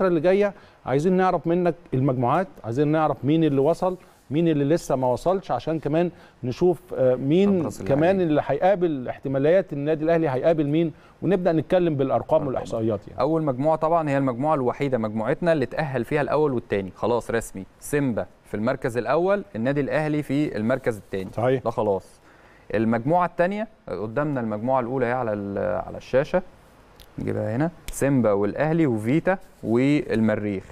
الفتره اللي جايه عايزين نعرف منك المجموعات عايزين نعرف مين اللي وصل مين اللي لسه ما وصلش عشان كمان نشوف آه، مين كمان اللي هيقابل احتماليات النادي الاهلي هيقابل مين ونبدا نتكلم بالارقام والاحصائيات يعني. اول مجموعه طبعا هي المجموعه الوحيده مجموعتنا اللي تاهل فيها الاول والثاني خلاص رسمي سيمبا في المركز الاول النادي الاهلي في المركز الثاني صحيح ده خلاص المجموعه الثانيه قدامنا المجموعه الاولى هي على على الشاشه نجيبها هنا سيمبا والاهلي وفيتا والمريخ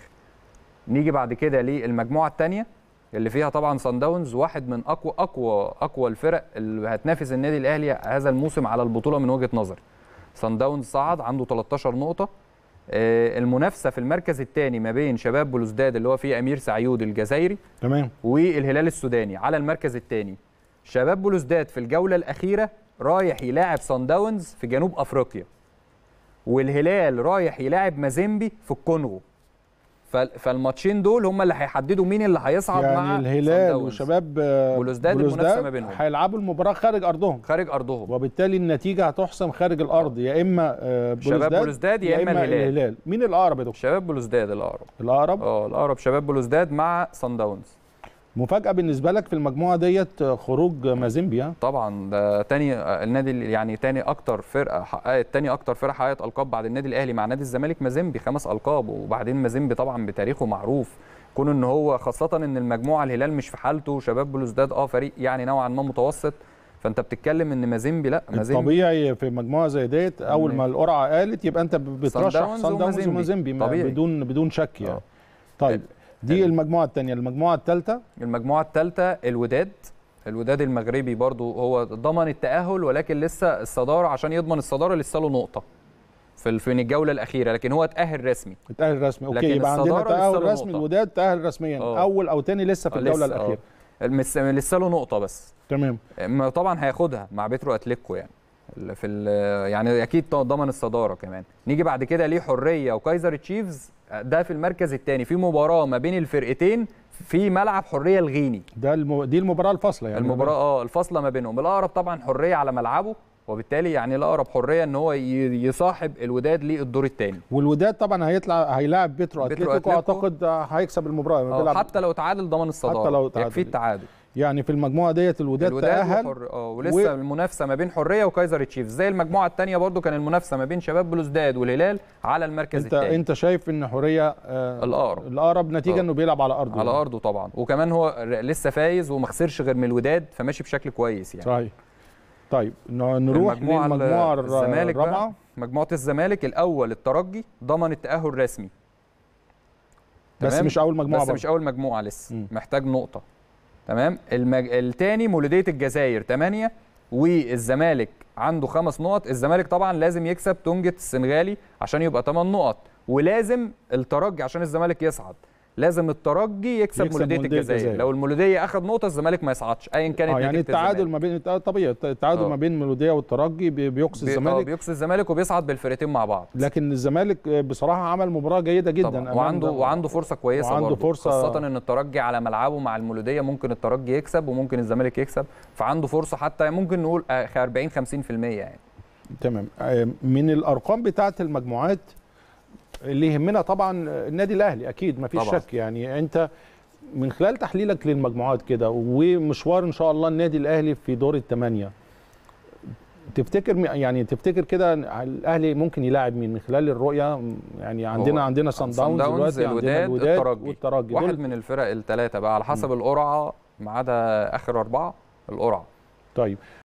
نيجي بعد كده للمجموعه الثانيه اللي فيها طبعا سان داونز واحد من اقوى اقوى اقوى الفرق اللي هتنافس النادي الاهلي هذا الموسم على البطوله من وجهه نظري سان داونز صعد عنده 13 نقطه آه، المنافسه في المركز الثاني ما بين شباب بلوزداد اللي هو فيه امير سعيود الجزائري تمام والهلال السوداني على المركز الثاني شباب بلوزداد في الجوله الاخيره رايح يلاعب سان داونز في جنوب افريقيا والهلال رايح يلاعب مازيمبي في الكونغو فالماتشين دول هم اللي هيحددوا مين اللي هيصعد يعني مع الهلال وشباب بلوزداد المنافسه ما بينهم هيلعبوا المباراه خارج ارضهم خارج ارضهم وبالتالي النتيجه هتحسم خارج الارض يا اما بلوزداد آه، شباب بلوزداد يا, يا اما الهلال. الهلال مين الاقرب يا دكتور شباب بلوزداد الاقرب الاقرب اه الاقرب شباب بلوزداد مع سان داونز مفاجاه بالنسبه لك في المجموعه ديت خروج مازيمبيا طبعا ده تاني النادي يعني تاني اكتر فرقه حققت آه، تاني اكتر فرقه حققت القاب بعد النادي الاهلي مع نادي الزمالك مازيمبي خمس القاب وبعدين مازيمبي طبعا بتاريخه معروف كون ان هو خاصه ان المجموعه الهلال مش في حالته شباب بلوزداد اه فريق يعني نوعا ما متوسط فانت بتتكلم ان مازيمبي لا مازيمبي طبيعي في مجموعه زي ديت اول ما القرعه قالت يبقى انت بترشح صن داونز ومازيمبي بدون بدون شك يعني آه. طيب دي حلو. المجموعه الثانيه المجموعه الثالثه المجموعه الثالثه الوداد الوداد المغربي برضو هو ضمن التاهل ولكن لسه الصداره عشان يضمن الصداره لسه له نقطه في في الجوله الاخيره لكن هو اتاهل رسمي اتاهل رسمي اوكي يبقى عندنا تاهل رسمي الوداد تاهل رسميا أوه. اول او ثاني لسه في الجوله لسه اه. الاخيره لسه له نقطه بس تمام طبعا هياخدها مع بيترو اتليكو يعني في يعني اكيد ضمن الصداره كمان نيجي بعد كده ليه حريه وكايزر تشيفز ده في المركز الثاني في مباراه ما بين الفرقتين في ملعب حريه الغيني ده الم... دي المباراه الفاصله يعني المباراه اه الفاصله ما بينهم الاقرب طبعا حريه على ملعبه وبالتالي يعني الاقرب حريه ان هو يصاحب الوداد للدور الثاني والوداد طبعا هيطلع هيلاعب بيترو, بيترو اتلتيكو اعتقد هيكسب المباراه حتى لو تعادل ضمن الصداره حتى لو تعادل يكفي التعادل يعني في المجموعه ديت الوداد, الوداد تاهل اه ولسه و... المنافسه ما بين حريه وكايزر تشيفز زي المجموعه الثانيه برضو كان المنافسه ما بين شباب بلوزداد والهلال على المركز انت التاني. انت شايف ان حريه آه الاقرب الاقرب نتيجه أوه. انه بيلعب على ارضه على ارضه طبعا وكمان هو لسه فايز وما خسرش غير من الوداد فماشي بشكل كويس يعني صحيح طيب نروح للمجموعه الزمالك الرابعه مجموعه الزمالك الاول الترجي ضمن التاهل رسمي بس مش اول مجموعه بس برضه. مش اول مجموعه لسه م. محتاج نقطه تمام المج... الثاني مولوديه الجزائر 8 والزمالك عنده خمس نقط الزمالك طبعا لازم يكسب تونجت السنغالي عشان يبقى 8 نقط ولازم الترجي عشان الزمالك يصعد لازم الترجي يكسب, يكسب مولوديه الجزائر لو المولوديه اخذ نقطه الزمالك ما يصعدش ايا كانت آه يعني التعادل ما بين طبيعي التعادل أوه. ما بين المولوديه والترجي بيقصي آه، الزمالك بيقصي الزمالك وبيصعد بالفرقتين مع بعض لكن الزمالك بصراحه عمل مباراه جيده جدا طبعا. وعنده وعنده فرصه كويسه وعنده برضو. فرصه خاصه ان الترجي على ملعبه مع المولوديه ممكن الترجي يكسب وممكن الزمالك يكسب فعنده فرصه حتى ممكن نقول 40 آه، 50% يعني تمام آه، من الارقام بتاعه المجموعات اللي يهمنا طبعا النادي الاهلي اكيد مفيش فيش شك يعني انت من خلال تحليلك للمجموعات كده ومشوار ان شاء الله النادي الاهلي في دور الثمانيه تفتكر يعني تفتكر كده الاهلي ممكن يلاعب مين من خلال الرؤيه يعني عندنا عندنا سان داونز دلوقتي الوداد, الوداد الترجي, والترجي واحد من الفرق الثلاثه بقى على حسب القرعه ما عدا اخر اربعه القرعه طيب